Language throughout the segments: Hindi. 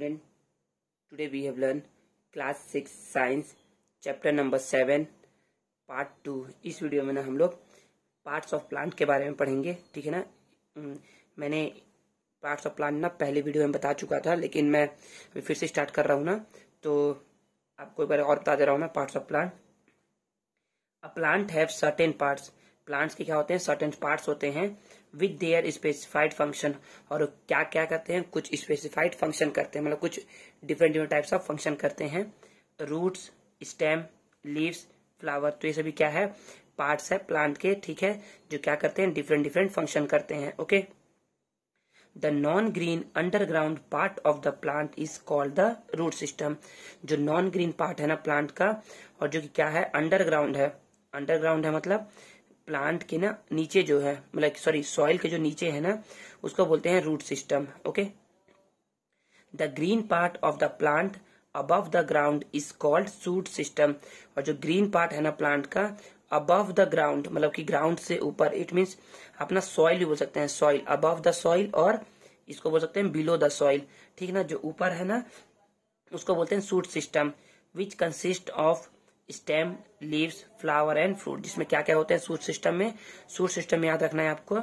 student today we have learned class 6 science chapter number 7 part 2 इस वीडियो में ना हम लोग parts of plant के बारे में पढ़ेंगे ठीक है ना मैंने parts of plant ना पहले वीडियो में बता चुका था लेकिन मैं अभी फिर से स्टार्ट कर रहा हूँ ना तो आपको एक बार और बता दे रहा हूँ मैं parts of plant a plant have certain parts plants के क्या होते हैं सर्टेन पार्ट्स होते हैं विद देयर स्पेसिफाइड फंक्शन और क्या क्या करते हैं कुछ स्पेसिफाइड फंक्शन करते हैं मतलब कुछ different different types of function करते हैं रूट्स स्टेम लीव्स फ्लावर तो ये सभी क्या है पार्ट्स है प्लांट के ठीक है जो क्या करते हैं डिफरेंट डिफरेंट फंक्शन करते हैं okay the non green underground part of the plant is called the root system जो नॉन ग्रीन पार्ट है ना प्लांट का और जो कि क्या है अंडरग्राउंड है अंडरग्राउंड है मतलब प्लांट के ना नीचे जो है मतलब सॉरी सॉइल के जो नीचे है ना उसको बोलते हैं root system okay the green part of the plant above the ground is called shoot system और जो ग्रीन पार्ट है ना प्लांट का अबव द ग्राउंड मतलब कि ग्राउंड से ऊपर इट मीन्स अपना सॉइल भी बोल सकते हैं सॉइल अबव द सॉइल और इसको बोल सकते हैं बिलो द सॉइल ठीक है ना जो ऊपर है ना उसको बोलते हैं shoot system which consist of stem leaves flower and fruit जिसमें क्या क्या होते हैं सूट सिस्टम में सूट सिस्टम याद रखना है आपको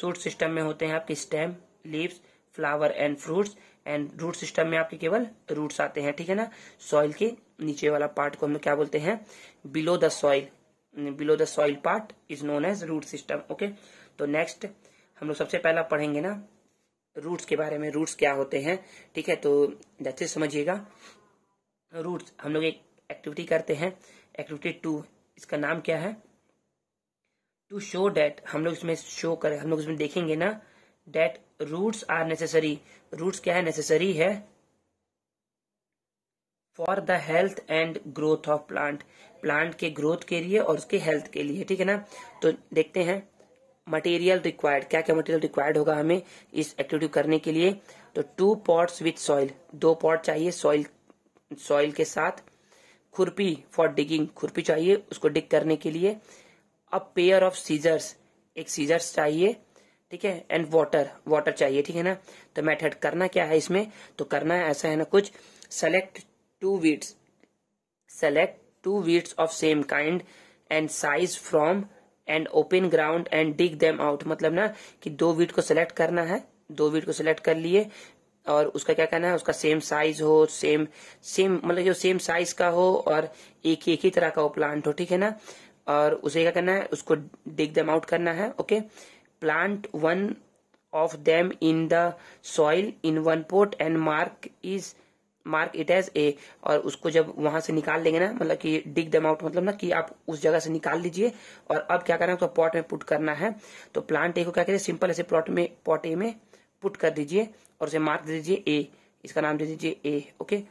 सूट सिस्टम में होते हैं आपके stem leaves flower and fruits and root system में आपके केवल रूट्स आते हैं ठीक है ना सॉइल के नीचे वाला पार्ट को हम क्या बोलते हैं below the soil below the soil part is known as root system okay तो नेक्स्ट हम लोग सबसे पहला पढ़ेंगे ना रूट्स के बारे में रूट्स क्या होते हैं ठीक है तो जैसे समझिएगा रूट्स हम लोग एक एक्टिविटी करते हैं एक्टिविटी टू इसका नाम क्या है टू शो डेट हम लोग इसमें शो करें हम लोग इसमें देखेंगे ना that roots are necessary roots क्या है नेसेसरी है for the health and growth of plant plant के ग्रोथ के लिए और उसके हेल्थ के लिए ठीक है ना तो देखते हैं मटेरियल रिक्वायर्ड क्या क्या मटेरियल रिक्वायर्ड होगा हमें इस एक्टिविटी करने के लिए तो टू पॉट्स विथ सॉइल दो पॉट चाहिए सॉइल सॉइल के साथ खुरपी फॉर डिगिंग खुरपी चाहिए उसको डिग करने के लिए अ पेयर ऑफ सीजर्स एक सीजर्स चाहिए ठीक है एंड वाटर वाटर चाहिए ठीक है ना तो मेथड करना क्या है इसमें तो करना है ऐसा है ना कुछ select two weeds select two weeds of same kind and size from and open ground and dig them out मतलब ना कि दो वीट को सिलेक्ट करना है दो वीट को सिलेक्ट कर लिए और उसका क्या कहना है उसका सेम साइज हो सेम सेम मतलब जो सेम साइज का हो और एक ही एक ही तरह का वो प्लांट हो ठीक है ना और उसे क्या करना है उसको डिग दम आउट करना है okay plant one of them in the soil in one pot and mark is mark it as A और उसको जब वहां से निकाल लेंगे ना मतलब कि डिग दम आउट मतलब ना कि आप उस जगह से निकाल लीजिए और अब क्या करना है उसको पॉट में पुट करना है तो प्लांट ए को क्या करें सिंपल ऐसे प्लॉट में पॉट ए में पुट कर दीजिए और उसे मार्क दे दीजिए ए इसका नाम दे दीजिए A okay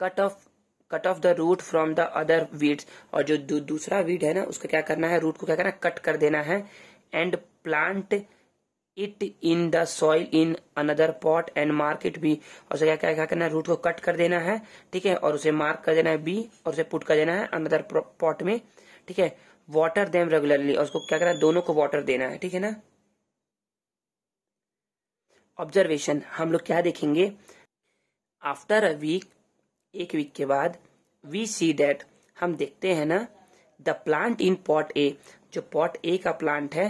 cut off cut off the root from the other weeds और जो दू, दूसरा वीड है ना उसका क्या करना है रूट को क्या करना है कट कर देना है and plant it in the soil in another pot and mark it B और उसे क्या क्या क्या करना है रूट को कट कर देना है ठीक है और उसे मार्क कर देना है बी और उसे पुट कर देना है अनदर पॉट में ठीक है वाटर देम रेगुलरली और उसको क्या करना है दोनों को वाटर देना है ठीक है ना ऑब्जर्वेशन हम लोग क्या देखेंगे आफ्टर अ वीक एक वीक के बाद वी सी डेट हम देखते हैं ना the plant in pot A जो पॉट ए का प्लांट है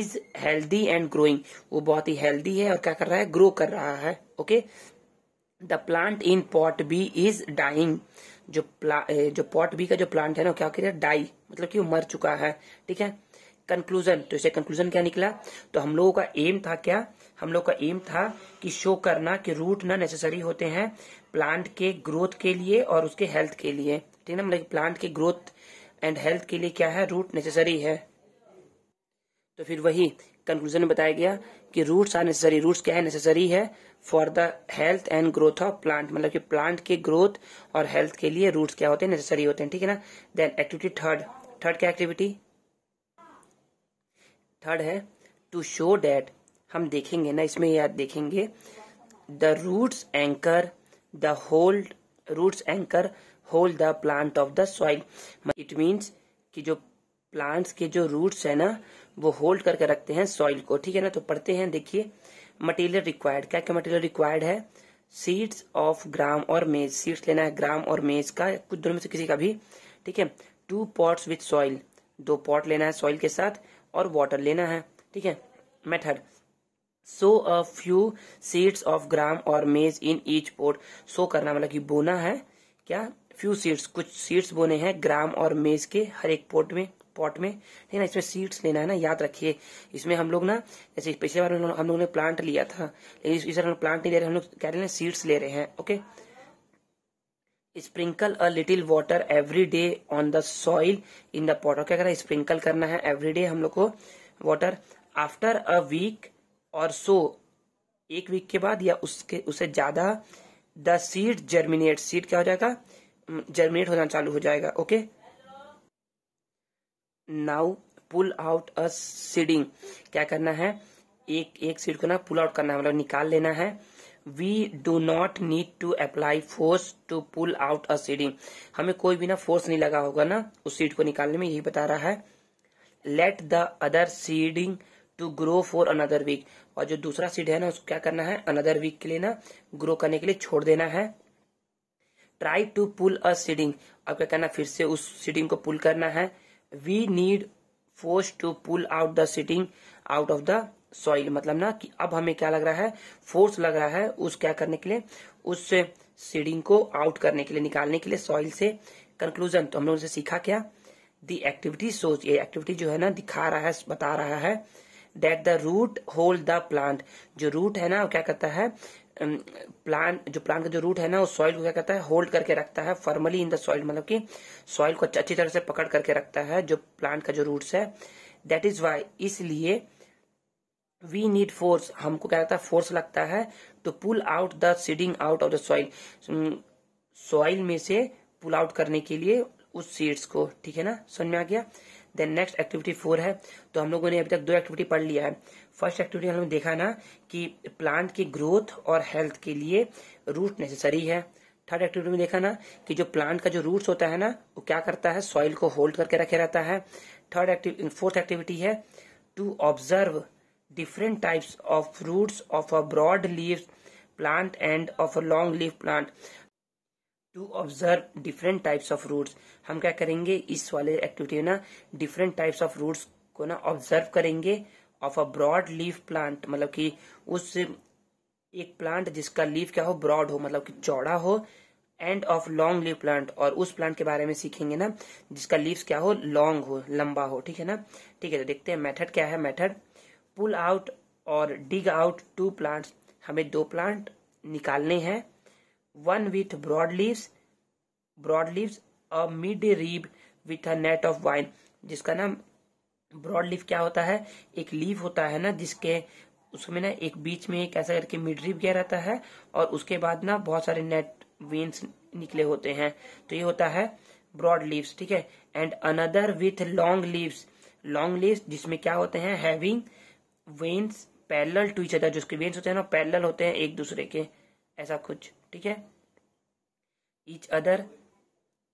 इज हेल्दी एंड ग्रोइंग वो बहुत ही हेल्दी है और क्या कर रहा है ग्रो कर रहा है okay the plant in pot B is dying जो प्ला जो पॉट बी का जो प्लांट है ना क्या कर रहा है डाई मतलब कि वो मर चुका है ठीक है कंक्लूजन तो इसे कंक्लूजन क्या निकला तो हम लोगों का एम था क्या हम लोग का एम था कि शो करना कि रूट ना नेसेसरी होते हैं प्लांट के ग्रोथ के लिए और उसके हेल्थ के लिए ठीक है मतलब प्लांट के ग्रोथ एंड हेल्थ के लिए क्या है रूट नेसेसरी है तो फिर वही कंक्लूजन में बताया गया कि रूट्स आर नेसेसरी रूट्स क्या है नेसेसरी है for the health and growth of plant मतलब कि प्लांट के ग्रोथ और हेल्थ के लिए रूट्स क्या होते हैं नेसेसरी होते हैं ठीक है ना देन एक्टिविटी थर्ड थर्ड क्या एक्टिविटी थर्ड है टू शो डैट हम देखेंगे ना इसमें याद देखेंगे the roots anchor the hold roots anchor hold the plant of the soil it means कि जो प्लांट्स के जो रूट्स है ना वो होल्ड करके रखते हैं सॉइल को ठीक है ना तो पढ़ते हैं देखिए मटेरियल रिक्वायर्ड क्या क्या मटेरियल रिक्वायर्ड है सीड्स ऑफ ग्राम और मेज सीड्स लेना है ग्राम और मेज का कुछ दोनों में से किसी का भी ठीक है टू पॉट्स विथ सॉइल दो पॉट लेना है सॉइल के साथ और वाटर लेना है ठीक है method sow a few seeds of gram और मेज इन ईच पोर्ट सो करना मतलब कि बोना है क्या फ्यू सीड्स कुछ सीड्स बोने हैं ग्राम और मेज के हर एक पोर्ट में पॉट में ठीक है ना इसमें सीड्स लेना है ना याद रखिए इसमें हम लोग ना जैसे पिछले बार हम लोग ने प्लांट लिया था लेकिन इस बार हम प्लांट नहीं ले रहे हम लोग कह रहे हैं सीड्स ले रहे हैं okay sprinkle a little water every day on the soil in the pot क्या करना है स्प्रिंकल करना है एवरी डे हम लोग को वाटर आफ्टर अ वीक और सो एक वीक के बाद या उसके उसे ज्यादा द सीड जर्मिनेट सीड क्या हो जाएगा जर्मिनेट होना चालू हो जाएगा okay now pull out a seeding क्या करना है एक एक सीड को ना पुल आउट करना है मतलब निकाल लेना है we do not need to apply force to pull out a seeding हमें कोई भी ना फोर्स नहीं लगा होगा ना उस सीड को निकालने में यही बता रहा है let the other seeding to grow for another week और जो दूसरा सीड है ना उसको क्या करना है अनदर वीक के लिए ना ग्रो करने के लिए छोड़ देना है try to pull a seeding अब क्या करना फिर से उस सीडिंग को पुल करना है we need force to pull out the seeding out of the soil मतलब ना कि अब हमें क्या लग रहा है फोर्स लग रहा है उस क्या करने के लिए उस सीडिंग को आउट करने के लिए निकालने के लिए सॉइल से कंक्लूजन तो हम लोगों से सीखा क्या दी एक्टिविटी सोच ये एक्टिविटी जो है ना दिखा रहा है बता रहा है that the root hold the plant जो रूट है ना वो क्या करता है प्लांट जो प्लांट का जो रूट है ना वो सॉइल को क्या करता है होल्ड करके रखता है फॉर्मली इन द सॉइल मतलब कि सॉइल को अच्छी तरह से पकड़ करके रखता है जो प्लांट का जो रूट्स है दैट इज वाई इसलिए वी नीड फोर्स हमको क्या लगता है फोर्स लगता है to pull out the seeding out of the soil soil में से पुल आउट करने के लिए उस सीड्स को ठीक है ना समझ में आ गया देन नेक्स्ट एक्टिविटी फोर है तो हम लोगों ने अभी तक दो एक्टिविटी पढ़ लिया है फर्स्ट एक्टिविटी हमने देखा ना कि प्लांट की ग्रोथ और हेल्थ के लिए रूट नेसेसरी है थर्ड एक्टिविटी में देखा ना कि जो प्लांट का जो रूट्स होता है ना वो क्या करता है सॉइल को होल्ड करके रखे रहता है थर्ड एक्टिव फोर्थ एक्टिविटी है to observe different types of fruits of a broad leaf plant and of a long leaf plant to observe different types of roots हम क्या करेंगे इस वाले एक्टिविटी में ना डिफरेंट टाइप्स ऑफ रूट्स को ना ऑब्जर्व करेंगे of a broad leaf plant मतलब कि उस एक प्लांट जिसका लीव क्या हो ब्रॉड हो मतलब कि चौड़ा हो and of long leaf plant और उस प्लांट के बारे में सीखेंगे ना जिसका लीव क्या हो लॉन्ग हो लंबा हो ठीक है ना ठीक है तो देखते हैं मेथड क्या है मेथड पुल आउट और डिग आउट टू प्लांट्स हमें दो प्लांट निकालने हैं one with broad leaves broad leaves और mid rib with a net of veins जिसका नाम ब्रॉड लीव क्या होता है एक लीव होता है ना जिसके उसमें ना एक बीच में एक ऐसा करके मिड रीब गया रहता है और उसके बाद ना बहुत सारे नेट वेन्स निकले होते हैं तो ये होता है ब्रॉड लीव्स ठीक है and another with long leaves long leaves जिसमें क्या होते हैं having veins parallel to each other जो उसके वेन्स होते हैं ना पैरल होते हैं एक दूसरे के ऐसा कुछ ठीक है each other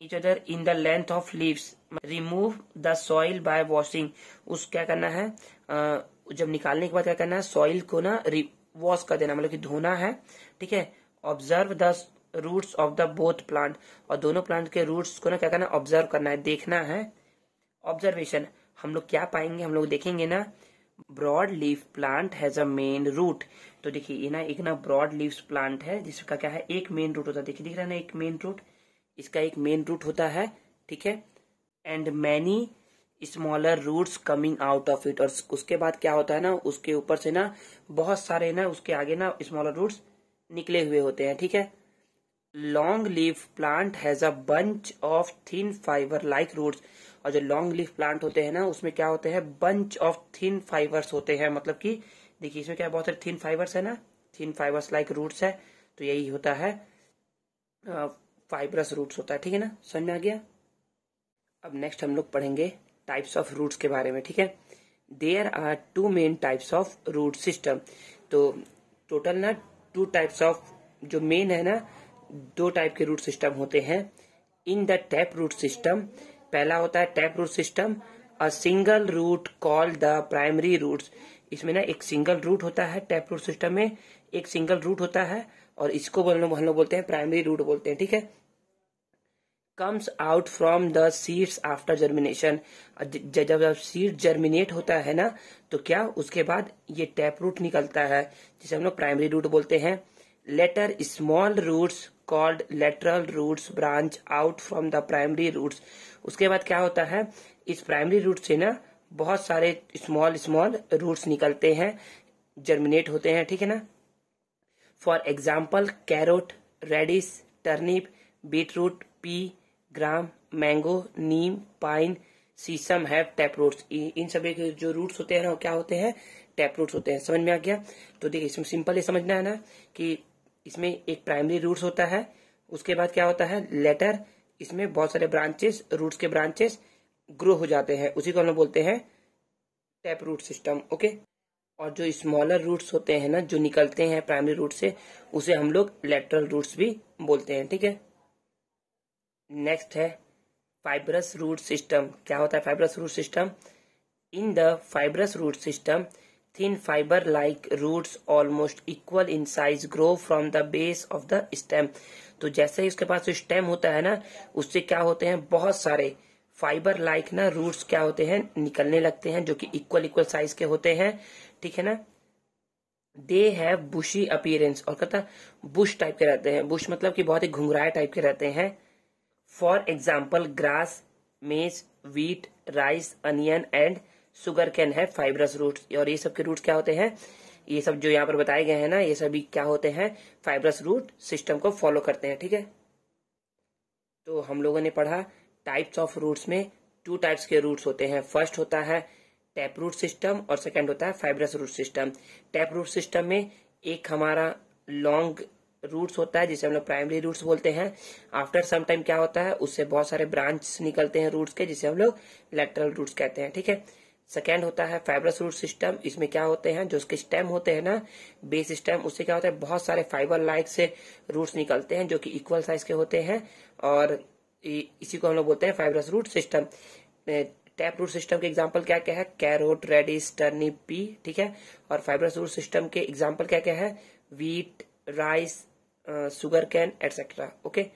each other in the length of leaves remove the soil by washing उस क्या करना है जब निकालने के बाद क्या करना है सॉइल को ना वॉश कर देना मतलब कि धोना है ठीक है observe the roots of the both plant और दोनों प्लांट के रूट्स को ना क्या करना है ऑब्जर्व करना है देखना है ऑब्जर्वेशन हम लोग क्या पाएंगे हम लोग देखेंगे ना broad leaf plant has a main root तो देखिए ये ना एक ना ब्रॉड लीव प्लांट है जिसका क्या है एक मेन रूट होता है देखिए दिख रहा है ना एक मेन रूट इसका एक मेन रूट होता है ठीक है and many smaller roots coming out of it और उसके बाद क्या होता है ना उसके ऊपर से ना बहुत सारे ना उसके आगे ना स्मॉलर रूट्स निकले हुए होते हैं ठीक है long leaf plant has a bunch of thin fiber like roots और जो लॉन्ग लीफ प्लांट होते हैं ना उसमें क्या होते हैं बंच ऑफ थिन फाइबर्स होते हैं मतलब कि देखिए इसमें क्या बहुत सारे थिन फाइबर्स है ना थिन फाइबर्स लाइक रूट्स है तो यही होता है फाइबरस रूट्स होता है ठीक है ना समझ में आ गया अब नेक्स्ट हम लोग पढ़ेंगे टाइप्स ऑफ रूट्स के बारे में ठीक है there are two main types of root system तो टोटल ना टू टाइप्स ऑफ जो मेन है ना दो टाइप के रूट सिस्टम होते हैं in the tap root system पहला होता है tap root system a single root call the primary root इसमें ना एक सिंगल रूट होता है टैप रूट सिस्टम में एक सिंगल रूट होता है और इसको हम लोग बोलते हैं प्राइमरी रूट बोलते हैं ठीक है comes out from the seeds after germination जब जब सीड जर्मिनेट होता है ना तो क्या उसके बाद ये टैप रूट निकलता है जिसे हम लोग प्राइमरी रूट बोलते हैं later small roots called lateral roots branch out from the primary roots उसके बाद क्या होता है इस प्राइमरी रूट से ना बहुत सारे स्मॉल स्मॉल रूट्स निकलते हैं जर्मिनेट होते हैं ठीक है ना for example carrot radish turnip beetroot pea gram mango neem pine sesame have tap roots इन सभी के जो रूट्स होते हैं ना क्या होते हैं टैप रूट्स होते हैं समझ में आ गया तो देखिए इसमें सिंपल ये समझना है ना कि इसमें एक प्राइमरी रूट्स होता है उसके बाद क्या होता है लेटर इसमें बहुत सारे ब्रांचेस रूट्स के ब्रांचेस ग्रो हो जाते हैं उसी को हम बोलते हैं टैप रूट सिस्टम ओके और जो स्मॉलर रूट्स होते हैं ना जो निकलते हैं प्राइमरी रूट से उसे हम लोग लेटरल रूट्स भी बोलते हैं ठीक है नेक्स्ट है फाइब्रस रूट सिस्टम क्या होता है fibrous root system in the fibrous root system thin fiber like roots almost equal in size grow from the base of the stem तो जैसे ही उसके पास स्टेम होता है ना उससे क्या होते हैं बहुत सारे फाइबर लाइक ना रूट्स क्या होते हैं निकलने लगते हैं जो कि इक्वल इक्वल साइज के होते हैं ठीक है ना दे हैव बुशी अपीयरेंस और कहता बुश टाइप के रहते हैं बुश मतलब कि बहुत ही घुंघराए टाइप के रहते हैं for example grass maize wheat rice onion and sugarcane है फाइबरस रूट्स और ये सब के रूट्स क्या होते हैं ये सब जो यहाँ पर बताए गए हैं ना ये सभी क्या होते हैं फाइब्रस रूट सिस्टम को फॉलो करते हैं ठीक है तो हम लोगों ने पढ़ा टाइप्स ऑफ रूट्स में टू टाइप्स के रूट्स होते हैं फर्स्ट होता है टैप रूट सिस्टम और सेकंड होता है fibrous root system tap root system में एक हमारा लॉन्ग रूट्स होता है जिसे हम लोग प्राइमरी रूट्स बोलते हैं आफ्टर सम टाइम क्या होता है उससे बहुत सारे ब्रांच निकलते हैं रूट्स के जिसे हम लोग लेटरल रूट्स कहते हैं ठीक है सेकेंड होता है फाइबरस रूट सिस्टम इसमें क्या होते हैं जो उसके स्टेम होते हैं ना बेस स्टेम उससे क्या होता है बहुत सारे फाइबर लाइक से रूट्स निकलते हैं जो कि इक्वल साइज के होते हैं और इसी को हम लोग बोलते हैं fibrous root system tap root system के एग्जाम्पल क्या क्या है कैरोट रेडिस टर्नी पी ठीक है और फाइबरस रूट सिस्टम के एग्जाम्पल क्या क्या है wheat rice sugarcane etcetera okay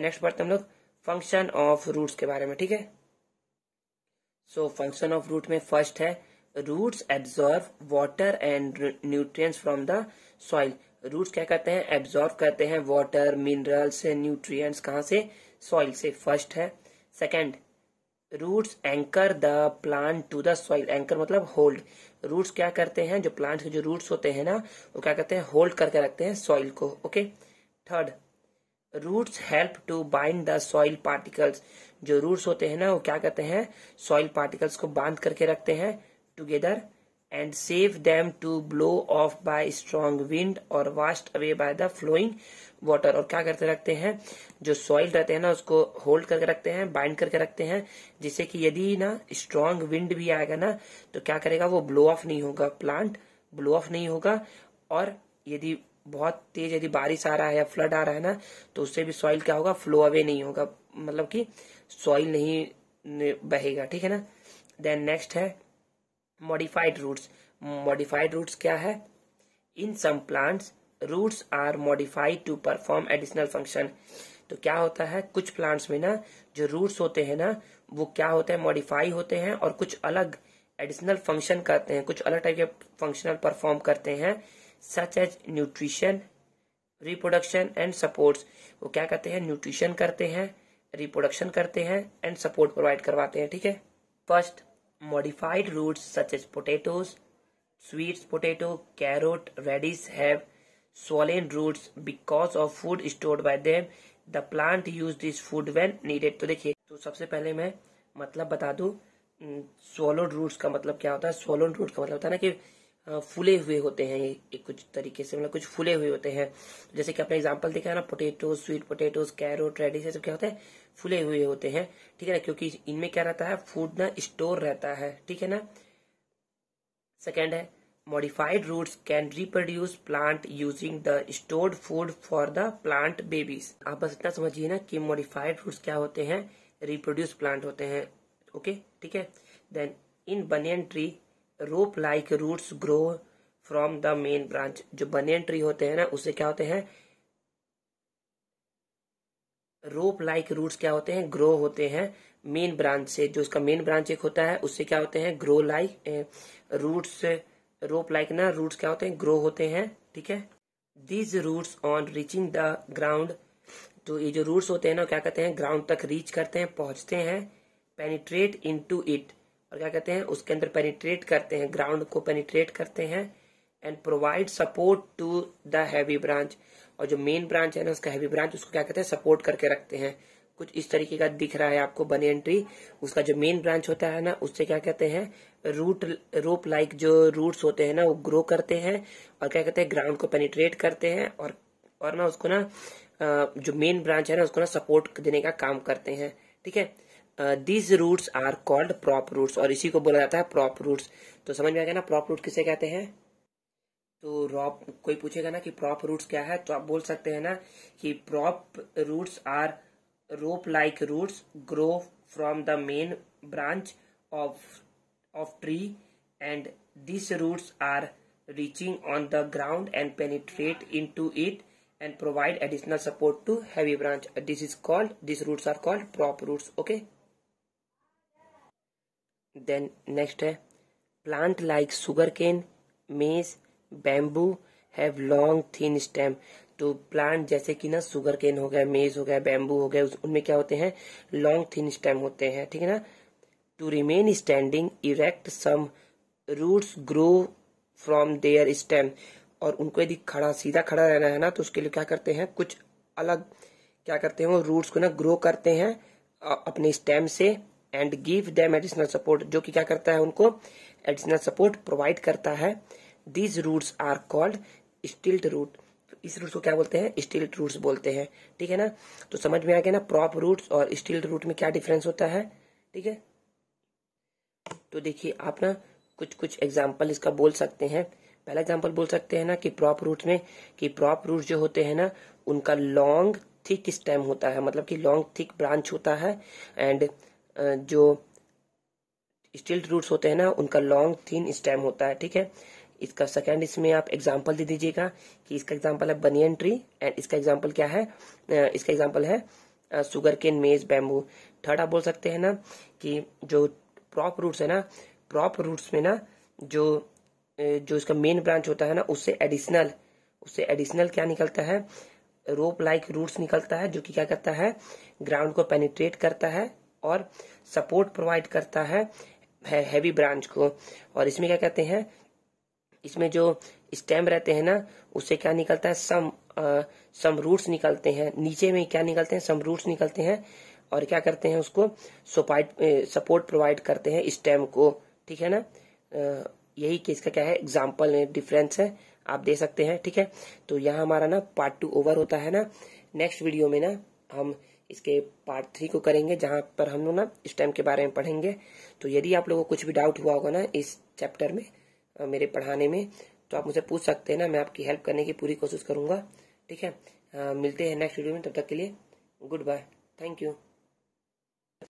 next पढ़ते हम लोग फंक्शन ऑफ रूट्स के बारे में ठीक है सो फंक्शन ऑफ रूट में फर्स्ट है roots absorb water and nutrients from the soil roots क्या करते हैं एब्जॉर्व करते हैं वाटर मिनरल्स न्यूट्रिएंट्स कहाँ से सॉइल से फर्स्ट है second roots anchor the plant to the soil anchor मतलब होल्ड रूट्स क्या करते हैं जो प्लांट के जो रूट्स होते हैं ना वो क्या करते हैं होल्ड करके रखते हैं सॉइल को okay third roots help to bind the soil particles जो रूट्स होते हैं ना वो क्या करते हैं सॉइल पार्टिकल्स को बांध करके रखते हैं together and save them to blow off by strong wind और washed away by the flowing water और क्या करते रखते हैं जो सॉइल रहते हैं ना उसको होल्ड करके रखते हैं बाइंड करके रखते हैं जिससे कि यदि ना स्ट्रांग विंड भी आएगा ना तो क्या करेगा वो ब्लो ऑफ नहीं होगा प्लांट ब्लो ऑफ नहीं होगा और यदि बहुत तेज यदि बारिश आ रहा है या फ्लड आ रहा है ना तो उससे भी सॉइल क्या होगा फ्लो अवे नहीं होगा मतलब कि सॉइल नहीं बहेगा ठीक है ना देन नेक्स्ट है मॉडिफाइड रूट्स मॉडिफाइड रूट्स क्या है in some plants roots are modified to perform additional function तो क्या होता है कुछ प्लांट्स में ना जो रूट्स होते हैं ना वो क्या होते हैं मॉडिफाई होते हैं और कुछ अलग एडिशनल फंक्शन करते हैं कुछ अलग टाइप के फंक्शनल परफॉर्म करते हैं such as nutrition reproduction and supports वो क्या करते हैं न्यूट्रिशन करते हैं रिप्रोडक्शन करते हैं एंड सपोर्ट प्रोवाइड करवाते हैं ठीक है first modified roots such as potatoes sweet potato carrot radish है swollen roots because of food stored by them the plant use this food when needed तो देखिए तो सबसे पहले मैं मतलब बता दू सोलोड रूट्स का मतलब क्या होता है सोलोन रूट का मतलब होता है ना कि फूले हुए होते हैं कुछ तरीके से मतलब कुछ फूले हुए होते हैं जैसे कि आपने एग्जाम्पल देखा है ना potato sweet potato carrot radish ये सब क्या होते हैं फूले हुए होते हैं ठीक है ना क्योंकि इनमें क्या रहता है फूड ना स्टोर रहता है ठीक है ना सेकेंड है modified roots can reproduce plant using the store food for the plant babies आप बस इतना समझिए ना कि मॉडिफाइड रूट क्या होते हैं रिप्रोड्यूस प्लांट होते हैं ओके ठीक है then in banyan tree rope like roots grow from the main branch जो बनियन ट्री होते हैं ना उससे क्या होते हैं रोप लाइक रूट्स क्या होते हैं ग्रो होते हैं मेन ब्रांच से जो उसका मेन ब्रांच एक होता है उससे क्या होते हैं grow like roots rope like ना रूट्स क्या होते हैं ग्रो होते हैं ठीक है these roots on reaching the ground तो ये जो रूट्स होते हैं ना क्या कहते हैं ग्राउंड तक रीच करते हैं पहुंचते हैं पेनिट्रेट इन टू इट और क्या कहते हैं उसके अंदर पेनिट्रेट करते हैं ग्राउंड को पेनिट्रेट करते हैं and provide support to the heavy branch और जो मेन ब्रांच है ना उसका हैवी ब्रांच उसको क्या कहते हैं सपोर्ट करके रखते हैं कुछ इस तरीके का दिख रहा है आपको बनी एंट्री उसका जो मेन ब्रांच होता है ना उससे क्या कहते हैं रूट रोप लाइक जो रूट्स होते हैं ना वो ग्रो करते हैं और क्या कहते हैं ग्राउंड को पेनिट्रेट करते हैं और और ना उसको ना जो मेन ब्रांच है ना उसको ना सपोर्ट देने का काम करते हैं ठीक है these roots are called prop roots और इसी को बोला जाता है प्रॉप रूट्स तो समझ में आ गया ना प्रॉप रूट किसे कहते हैं तो रॉप कोई पूछेगा ना कि प्रॉप रूट्स क्या है तो आप बोल सकते हैं ना कि prop roots are rope like roots grow from the main branch of of tree and this roots are on the ground and and into it and provide additional support to heavy branch this is called these roots are called prop roots okay then next है plant like sugar cane maize bamboo have long thin stem तो प्लांट जैसे कि ना सुगर केन हो गया मेज हो गया बैम्बू हो गया उनमें क्या होते हैं लॉन्ग थिन स्टेम होते हैं ठीक है ना to remain standing erect some roots grow from their stem और उनको यदि खड़ा सीधा खड़ा रहना है ना तो उसके लिए क्या करते हैं कुछ अलग क्या करते हैं वो रूट्स को ना ग्रो करते हैं अपने स्टेम से and give them additional support जो कि क्या करता है उनको एडिशनल सपोर्ट प्रोवाइड करता है these roots are called stilt root इस रूट को क्या बोलते हैं स्टिल्ड रूट्स बोलते हैं ठीक है ना तो समझ में आ गया ना प्रॉप रूट्स और स्टिल्ड रूट में क्या डिफरेंस होता है ठीक है तो देखिए आप ना कुछ कुछ एग्जाम्पल इसका बोल सकते हैं पहला एग्जाम्पल बोल सकते हैं ना कि प्रॉप रूट में कि प्रॉप रूट जो होते हैं ना उनका लॉन्ग थिक स्टेम होता है मतलब कि लॉन्ग थिक ब्रांच होता है एंड जो स्टिल्ट रूट्स होते हैं ना उनका लॉन्ग थीन स्टेम होता है ठीक है इसका सेकंड इसमें आप एग्जांपल दे दीजिएगा कि इसका एग्जांपल है बनियन ट्री एंड इसका एग्जांपल क्या है इसका एग्जांपल है sugar cane maize bamboo third आप बोल सकते हैं ना कि जो प्रॉप रूट्स है ना प्रॉप रूट्स में ना जो जो इसका मेन ब्रांच होता है ना उससे एडिशनल उससे एडिशनल क्या निकलता है रोप लाइक रूट्स निकलता है जो कि क्या करता है ग्राउंड को पेनिट्रेट करता है और सपोर्ट प्रोवाइड करता है, हैवी ब्रांच को और इसमें क्या कहते हैं इसमें जो स्टेम रहते हैं ना उससे क्या निकलता है सम आ, सम रूट्स निकलते हैं नीचे में क्या निकलते हैं सम रूट्स निकलते हैं और क्या करते हैं उसको सोपाइड सपोर्ट प्रोवाइड करते हैं स्टेम को ठीक है ना आ, यही केस का क्या है एग्जाम्पल डिफरेंस है आप दे सकते हैं ठीक है तो यहाँ हमारा ना पार्ट टू ओवर होता है ना नेक्स्ट वीडियो में ना हम इसके पार्ट थ्री को करेंगे जहां पर हम लोग ना इस टाइम के बारे में पढ़ेंगे तो यदि आप लोगों को कुछ भी डाउट हुआ होगा ना इस चैप्टर में मेरे पढ़ाने में तो आप मुझे पूछ सकते हैं ना मैं आपकी हेल्प करने की पूरी कोशिश करूंगा ठीक है आ, मिलते हैं नेक्स्ट वीडियो में तब तक के लिए गुड बाय थैंक यू